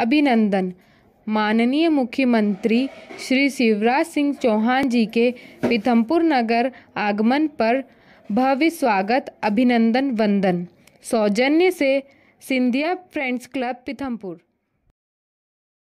अभिनंदन माननीय मुख्यमंत्री श्री शिवराज सिंह चौहान जी के पीथमपुर नगर आगमन पर भव्य स्वागत अभिनंदन वंदन सौजन्य से सिंधिया फ्रेंड्स क्लब पीथमपुर